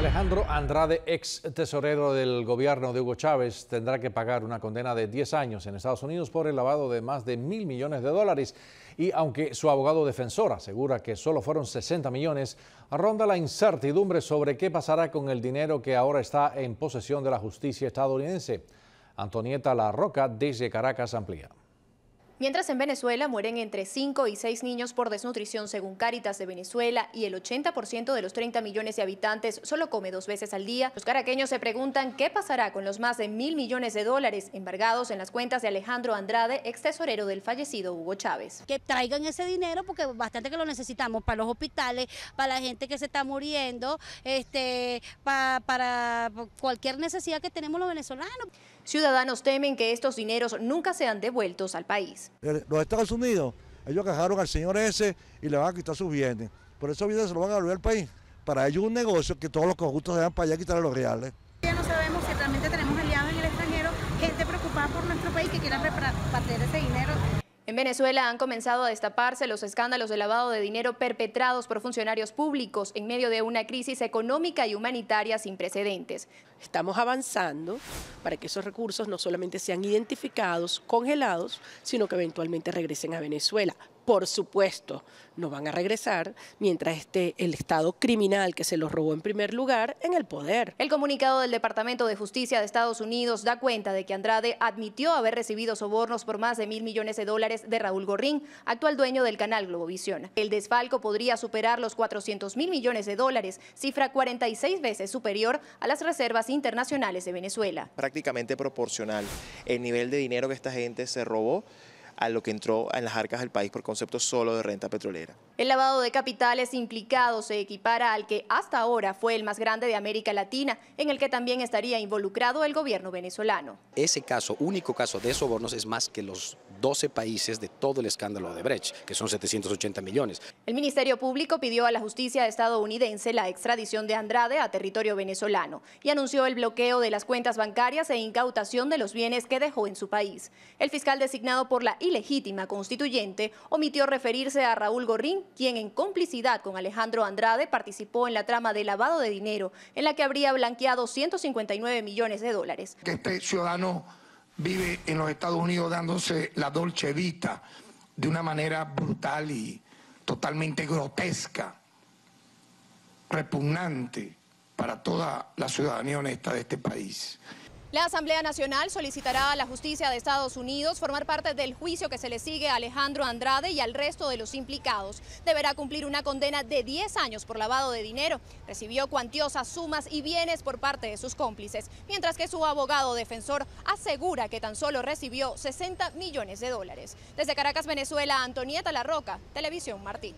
Alejandro Andrade, ex tesorero del gobierno de Hugo Chávez, tendrá que pagar una condena de 10 años en Estados Unidos por el lavado de más de mil millones de dólares. Y aunque su abogado defensor asegura que solo fueron 60 millones, ronda la incertidumbre sobre qué pasará con el dinero que ahora está en posesión de la justicia estadounidense. Antonieta La Roca desde Caracas amplía. Mientras en Venezuela mueren entre 5 y 6 niños por desnutrición según Cáritas de Venezuela y el 80% de los 30 millones de habitantes solo come dos veces al día, los caraqueños se preguntan qué pasará con los más de mil millones de dólares embargados en las cuentas de Alejandro Andrade, ex tesorero del fallecido Hugo Chávez. Que traigan ese dinero porque bastante que lo necesitamos para los hospitales, para la gente que se está muriendo, este, para cualquier necesidad que tenemos los venezolanos. Ciudadanos temen que estos dineros nunca sean devueltos al país. Eh, los Estados Unidos, ellos cajaron al señor ese y le van a quitar sus bienes. Por eso bienes se lo van a devolver al país. Para ellos un negocio que todos los conjuntos se van para allá a quitarle los reales. Ya no sabemos si realmente tenemos aliados en el extranjero, que gente preocupada por nuestro país que quiera repartir ese dinero en Venezuela han comenzado a destaparse los escándalos de lavado de dinero perpetrados por funcionarios públicos en medio de una crisis económica y humanitaria sin precedentes. Estamos avanzando para que esos recursos no solamente sean identificados, congelados, sino que eventualmente regresen a Venezuela por supuesto, no van a regresar mientras esté el Estado criminal que se los robó en primer lugar en el poder. El comunicado del Departamento de Justicia de Estados Unidos da cuenta de que Andrade admitió haber recibido sobornos por más de mil millones de dólares de Raúl Gorrín, actual dueño del canal Globovisión. El desfalco podría superar los 400 mil millones de dólares, cifra 46 veces superior a las reservas internacionales de Venezuela. Prácticamente proporcional el nivel de dinero que esta gente se robó a lo que entró en las arcas del país por concepto solo de renta petrolera. El lavado de capitales implicado se equipara al que hasta ahora fue el más grande de América Latina, en el que también estaría involucrado el gobierno venezolano. Ese caso, único caso de sobornos, es más que los 12 países de todo el escándalo de Brecht, que son 780 millones. El Ministerio Público pidió a la justicia estadounidense la extradición de Andrade a territorio venezolano y anunció el bloqueo de las cuentas bancarias e incautación de los bienes que dejó en su país. El fiscal designado por la legítima constituyente omitió referirse a Raúl Gorrín, quien en complicidad con Alejandro Andrade participó en la trama de lavado de dinero, en la que habría blanqueado 159 millones de dólares. Que este ciudadano vive en los Estados Unidos dándose la dolce vita de una manera brutal y totalmente grotesca, repugnante para toda la ciudadanía honesta de este país. La Asamblea Nacional solicitará a la justicia de Estados Unidos formar parte del juicio que se le sigue a Alejandro Andrade y al resto de los implicados. Deberá cumplir una condena de 10 años por lavado de dinero. Recibió cuantiosas sumas y bienes por parte de sus cómplices, mientras que su abogado defensor asegura que tan solo recibió 60 millones de dólares. Desde Caracas, Venezuela, Antonieta La Roca, Televisión Martín.